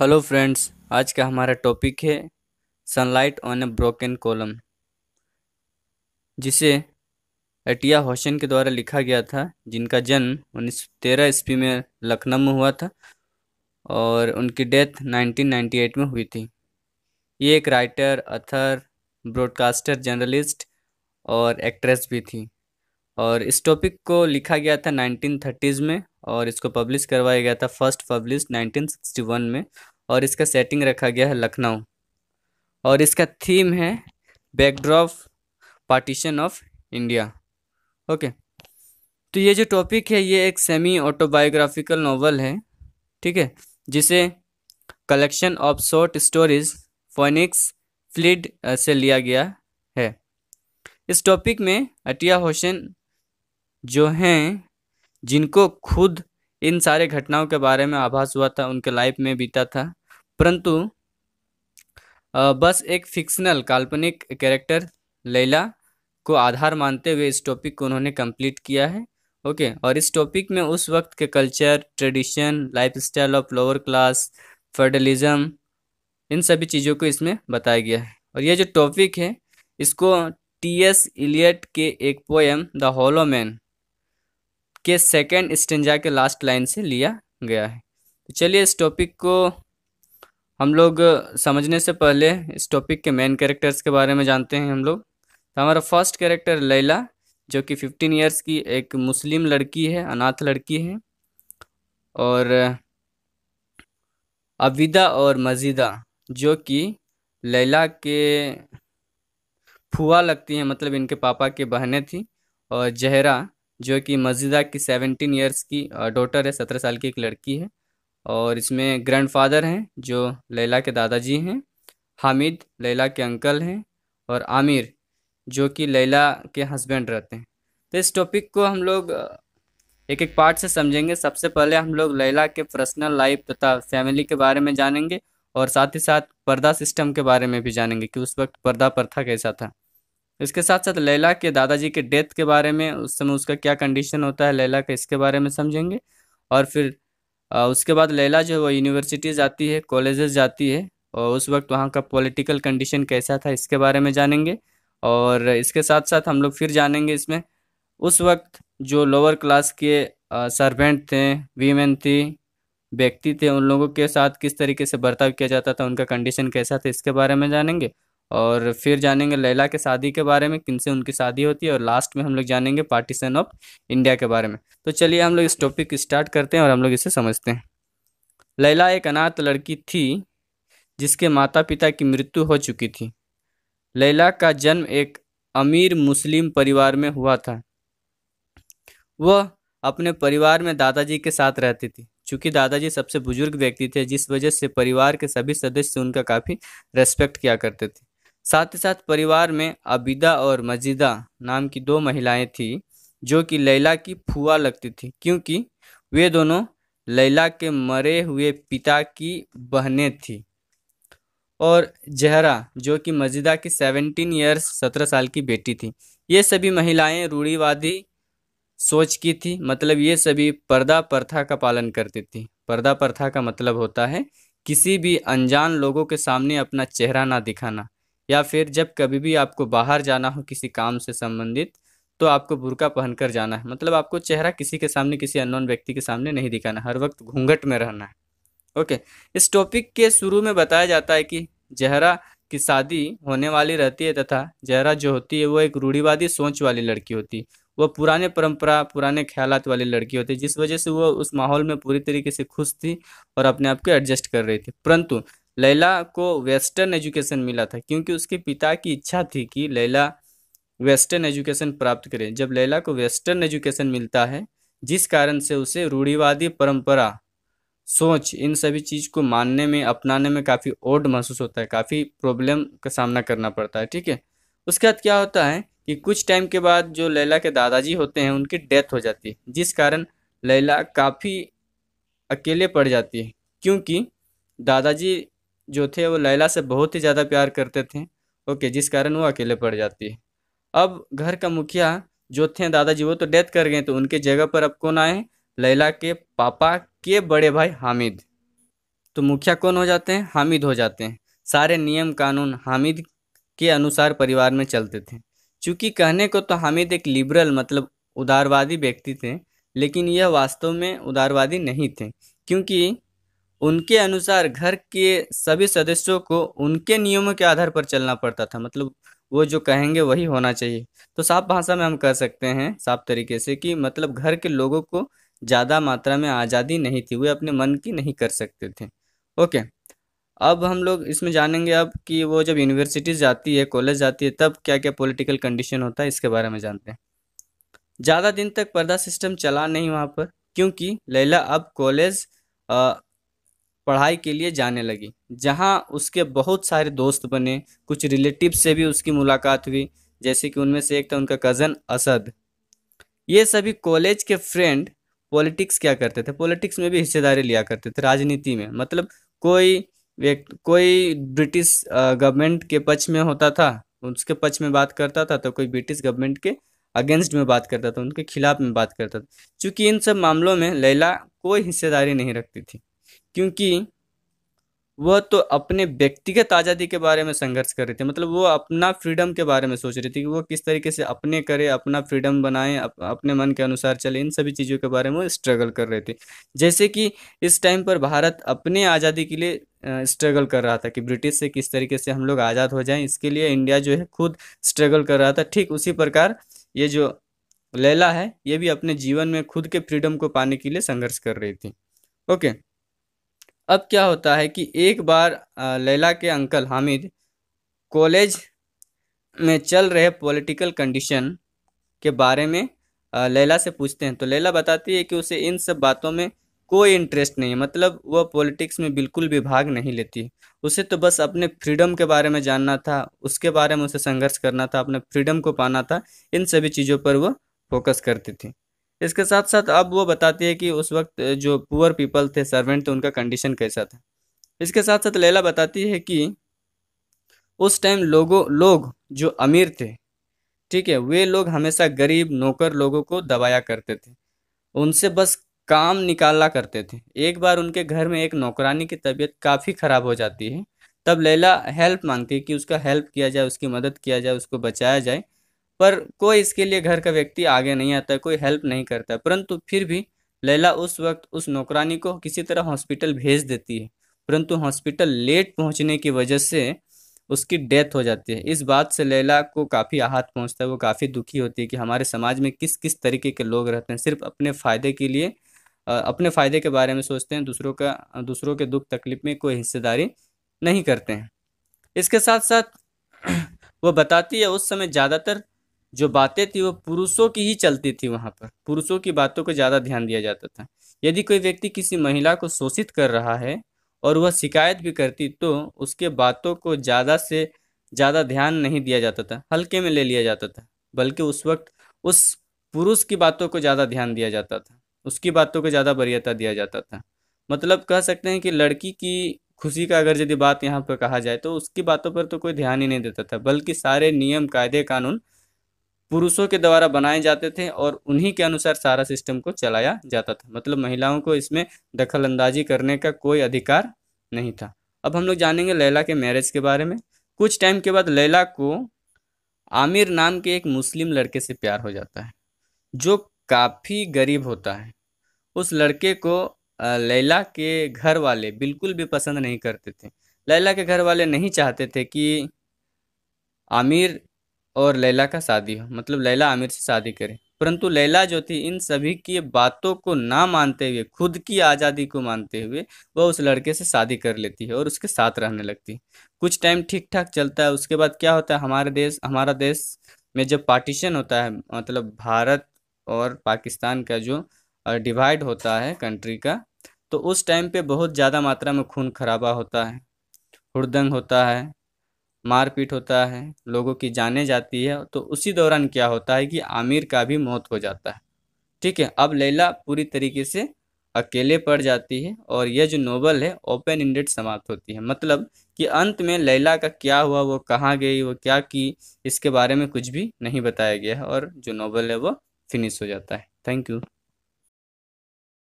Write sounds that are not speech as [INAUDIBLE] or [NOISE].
hello friends आज का हमारा टॉपिक है sunlight on a broken column जिसे अटिया होशन के द्वारा लिखा गया था जिनका जन्म उन्नीस तेरह ईस्वी में लखनऊ में हुआ था और उनकी डेथ 1998 में हुई थी ये एक राइटर अथर ब्रॉडकास्टर जर्नलिस्ट और एक्ट्रेस भी थी और इस टॉपिक को लिखा गया था थर्टीज़ में और इसको पब्लिश करवाया गया था फर्स्ट पब्लिश 1961 में और इसका सेटिंग रखा गया है लखनऊ और इसका थीम है backdrop partition of India okay तो ये जो टॉपिक है ये एक सेमी ऑटोबायोग्राफिकल नॉवल है ठीक है जिसे collection of short stories phoenix fled से लिया गया है इस टॉपिक में अटिया होसेन जो हैं जिनको खुद इन सारे घटनाओं के बारे में आभास हुआ था उनके लाइफ में बीता था परंतु बस एक फिक्शनल काल्पनिक कैरेक्टर लैला को आधार मानते हुए इस टॉपिक को उन्होंने कंप्लीट किया है ओके और इस टॉपिक में उस वक्त के culture tradition lifestyle of lower class federalism इन सभी चीज़ों को इसमें बताया गया है और ये जो टॉपिक है इसको टी एस इलियट के एक पोएम द होलो मैन के सेकेंड स्टेंजा के लास्ट लाइन से लिया गया है तो चलिए इस टॉपिक को हम लोग समझने से पहले इस टॉपिक के मेन कैरेक्टर्स के बारे में जानते हैं हम लोग तो हमारा फर्स्ट कैरेक्टर लैला जो कि फिफ्टीन ईयर्स की एक मुस्लिम लड़की है अनाथ लड़की है और अविदा और मजीदा जो कि लैला के फुआ लगती हैं मतलब इनके पापा के बहनें थी और जहरा जो कि मस्जिदा की सेवनटीन ईयर्स की डॉटर है सत्रह साल की एक लड़की है और इसमें ग्रैंडफादर हैं जो लैला के दादाजी हैं हामिद लैला के अंकल हैं और आमिर जो कि लैला के हस्बैंड रहते हैं तो इस टॉपिक को हम लोग एक एक पार्ट से समझेंगे सबसे पहले हम लोग लैला के पर्सनल लाइफ तथा फैमिली के बारे में जानेंगे और साथ ही साथ पर्दा सिस्टम के बारे में भी जानेंगे कि उस वक्त पर्दा प्रथा कैसा था इसके साथ साथ लैला के दादाजी के डेथ के बारे में उस समय उसका क्या कंडीशन होता है लैला का इसके बारे में समझेंगे और फिर उसके बाद लैला जो है वो यूनिवर्सिटी जाती है कॉलेजेस जाती है और उस वक्त वहाँ का पॉलिटिकल कंडीशन कैसा था इसके बारे में जानेंगे और इसके साथ साथ हम लोग फिर जानेंगे इसमें उस वक्त जो लोअर क्लास के सर्वेंट थे वीमेन थी व्यक्ति थे उन लोगों के साथ किस तरीके से बर्ताव किया जाता था उनका कंडीशन कैसा था इसके बारे में जानेंगे और फिर जानेंगे लैला के शादी के बारे में किनसे उनकी शादी होती है और लास्ट में हम लोग जानेंगे पार्टीशन ऑफ इंडिया के बारे में तो चलिए हम लोग इस टॉपिक स्टार्ट करते हैं और हम लोग इसे समझते हैं लैला एक अनाथ लड़की थी जिसके माता पिता की मृत्यु हो चुकी थी लैला का जन्म एक अमीर मुस्लिम परिवार में हुआ था वह अपने परिवार में दादाजी के साथ रहती थी चूँकि दादाजी सबसे बुजुर्ग व्यक्ति थे जिस वजह से परिवार के सभी सदस्य उनका काफ़ी रेस्पेक्ट किया करते थे साथ ही साथ परिवार में आबिदा और मजिदा नाम की दो महिलाएं थीं जो कि लैला की फुआ लगती थी क्योंकि वे दोनों लैला के मरे हुए पिता की बहनें थीं और जहरा जो कि मजिदा की सेवनटीन ईयर्स सत्रह साल की बेटी थी ये सभी महिलाएं रूढ़ीवादी सोच की थी मतलब ये सभी पर्दा प्रथा का पालन करती थी पर्दा प्रथा का मतलब होता है किसी भी अनजान लोगों के सामने अपना चेहरा ना दिखाना या फिर जब कभी भी आपको बाहर जाना हो किसी काम से संबंधित तो आपको बुरका पहनकर जाना है मतलब आपको चेहरा किसी के सामने किसी अननोन व्यक्ति के सामने नहीं दिखाना हर वक्त घूंघट में रहना है ओके इस टॉपिक के शुरू में बताया जाता है कि जहरा की शादी होने वाली रहती है तथा जहरा जो होती है वो एक रूढ़ीवादी सोच वाली लड़की होती है वह पुराने परंपरा पुराने ख्याल वाली लड़की होती जिस वजह से वो उस माहौल में पूरी तरीके से खुश थी और अपने आप को एडजस्ट कर रही थी परंतु लैला को वेस्टर्न एजुकेशन मिला था क्योंकि उसके पिता की इच्छा थी कि लैला वेस्टर्न एजुकेशन प्राप्त करें जब लैला को वेस्टर्न एजुकेशन मिलता है जिस कारण से उसे रूढ़िवादी परंपरा सोच इन सभी चीज़ को मानने में अपनाने में काफ़ी ओड महसूस होता है काफ़ी प्रॉब्लम का सामना करना पड़ता है ठीक है उसके बाद क्या होता है कि कुछ टाइम के बाद जो लैला के दादाजी होते हैं उनकी डेथ हो जाती है जिस कारण लैला काफ़ी अकेले पड़ जाती है क्योंकि दादाजी जो थे वो लैला से बहुत ही ज़्यादा प्यार करते थे ओके जिस कारण वो अकेले पड़ जाती है अब घर का मुखिया जो थे दादाजी वो तो डेथ कर गए तो उनके जगह पर अब कौन आए लैला के पापा के बड़े भाई हामिद तो मुखिया कौन हो जाते हैं हामिद हो जाते हैं सारे नियम कानून हामिद के अनुसार परिवार में चलते थे चूँकि कहने को तो हामिद एक लिबरल मतलब उदारवादी व्यक्ति थे लेकिन यह वास्तव में उदारवादी नहीं थे क्योंकि उनके अनुसार घर के सभी सदस्यों को उनके नियमों के आधार पर चलना पड़ता था मतलब वो जो कहेंगे वही होना चाहिए तो साफ भाषा में हम कह सकते हैं साफ तरीके से कि मतलब घर के लोगों को ज़्यादा मात्रा में आज़ादी नहीं थी वे अपने मन की नहीं कर सकते थे ओके अब हम लोग इसमें जानेंगे अब कि वो जब यूनिवर्सिटीज़ जाती है कॉलेज जाती है तब क्या क्या पॉलिटिकल कंडीशन होता है इसके बारे में जानते हैं ज़्यादा दिन तक पर्दा सिस्टम चला नहीं वहाँ पर क्योंकि लैला अब कॉलेज पढ़ाई के लिए जाने लगी जहाँ उसके बहुत सारे दोस्त बने कुछ रिलेटिव से भी उसकी मुलाकात हुई जैसे कि उनमें से एक था उनका कज़न असद ये सभी कॉलेज के फ्रेंड पॉलिटिक्स क्या करते थे पॉलिटिक्स में भी हिस्सेदारी लिया करते थे राजनीति में मतलब कोई कोई ब्रिटिश गवर्नमेंट के पक्ष में होता था उसके पक्ष में बात करता था तो कोई ब्रिटिश गवर्नमेंट के अगेंस्ट में बात करता था उनके खिलाफ में बात करता था क्योंकि इन सब मामलों में लैला कोई हिस्सेदारी नहीं रखती थी क्योंकि वह तो अपने व्यक्तिगत आज़ादी के बारे में संघर्ष कर रहे थे मतलब वो अपना फ्रीडम के बारे में सोच रही थी कि वो किस तरीके से अपने करे अपना फ्रीडम बनाए अप, अपने मन के अनुसार चले इन सभी चीज़ों के बारे में वो स्ट्रगल कर रहे थे जैसे कि इस टाइम पर भारत अपने आज़ादी के लिए स्ट्रगल कर रहा था कि ब्रिटिश से किस तरीके से हम लोग आज़ाद हो जाएँ इसके लिए इंडिया जो है खुद स्ट्रगल कर रहा था ठीक उसी प्रकार ये जो लैला है ये भी अपने जीवन में खुद के फ्रीडम को पाने के लिए संघर्ष कर रही थी ओके अब क्या होता है कि एक बार लैला के अंकल हामिद कॉलेज में चल रहे पॉलिटिकल कंडीशन के बारे में लैला से पूछते हैं तो लैला बताती है कि उसे इन सब बातों में कोई इंटरेस्ट नहीं है मतलब वह पॉलिटिक्स में बिल्कुल भी भाग नहीं लेती उसे तो बस अपने फ्रीडम के बारे में जानना था उसके बारे में उसे संघर्ष करना था अपने फ्रीडम को पाना था इन सभी चीज़ों पर वह फोकस करती थी इसके साथ साथ अब वो बताती है कि उस वक्त जो पुअर पीपल थे सर्वेंट थे उनका कंडीशन कैसा था इसके साथ साथ लैला बताती है कि उस टाइम लोगों लोग जो अमीर थे ठीक है वे लोग हमेशा गरीब नौकर लोगों को दबाया करते थे उनसे बस काम निकाला करते थे एक बार उनके घर में एक नौकरानी की तबीयत काफ़ी ख़राब हो जाती है तब लैला हेल्प मांगती है कि उसका हेल्प किया जाए उसकी मदद किया जाए उसको बचाया जाए पर कोई इसके लिए घर का व्यक्ति आगे नहीं आता कोई हेल्प नहीं करता परंतु फिर भी लैला उस वक्त उस नौकरानी को किसी तरह हॉस्पिटल भेज देती है परंतु हॉस्पिटल लेट पहुंचने की वजह से उसकी डेथ हो जाती है इस बात से लैला को काफ़ी आहत पहुंचता है वो काफ़ी दुखी होती है कि हमारे समाज में किस किस तरीके के लोग रहते हैं सिर्फ अपने फ़ायदे के लिए अपने फ़ायदे के बारे में सोचते हैं दूसरों का दूसरों के दुख तकलीफ में कोई हिस्सेदारी नहीं करते हैं इसके साथ साथ [CLEARS THROAT] वो बताती है उस समय ज़्यादातर जो बातें थी वो पुरुषों की ही चलती थी वहाँ पर पुरुषों की बातों को ज़्यादा ध्यान दिया जाता था यदि कोई व्यक्ति किसी महिला को शोषित कर रहा है और वह शिकायत भी करती तो उसके बातों को ज़्यादा से ज़्यादा ध्यान नहीं दिया जाता था हल्के में ले लिया जाता था बल्कि उस वक्त उस पुरुष की बातों को ज़्यादा ध्यान दिया जाता था उसकी बातों को ज़्यादा वरीयता दिया जाता था मतलब कह सकते हैं कि लड़की की खुशी का अगर यदि बात यहाँ पर कहा जाए तो उसकी बातों पर तो कोई ध्यान ही नहीं देता था बल्कि सारे नियम कायदे कानून पुरुषों के द्वारा बनाए जाते थे और उन्हीं के अनुसार सारा सिस्टम को चलाया जाता था मतलब महिलाओं को इसमें दखल अंदाजी करने का कोई अधिकार नहीं था अब हम लोग जानेंगे लैला के मैरिज के बारे में कुछ टाइम के बाद लैला को आमिर नाम के एक मुस्लिम लड़के से प्यार हो जाता है जो काफ़ी गरीब होता है उस लड़के को लैला के घर वाले बिल्कुल भी पसंद नहीं करते थे लैला के घर वाले नहीं चाहते थे कि आमिर और लैला का शादी हो मतलब लैला आमिर से शादी करे परंतु लैला जो थी इन सभी की बातों को ना मानते हुए खुद की आज़ादी को मानते हुए वह उस लड़के से शादी कर लेती है और उसके साथ रहने लगती कुछ टाइम ठीक ठाक चलता है उसके बाद क्या होता है हमारे देश हमारा देश में जब पार्टीशन होता है मतलब भारत और पाकिस्तान का जो डिवाइड होता है कंट्री का तो उस टाइम पे बहुत ज़्यादा मात्रा में खून खराबा होता है हुड़दंग होता है मारपीट होता है लोगों की जाने जाती है तो उसी दौरान क्या होता है कि आमिर का भी मौत हो जाता है ठीक है अब लैला पूरी तरीके से अकेले पड़ जाती है और यह जो नोबल है ओपन इंडेड समाप्त होती है मतलब कि अंत में लैला का क्या हुआ वो कहाँ गई वो क्या की इसके बारे में कुछ भी नहीं बताया गया है और जो नोबल है वो फिनिश हो जाता है थैंक यू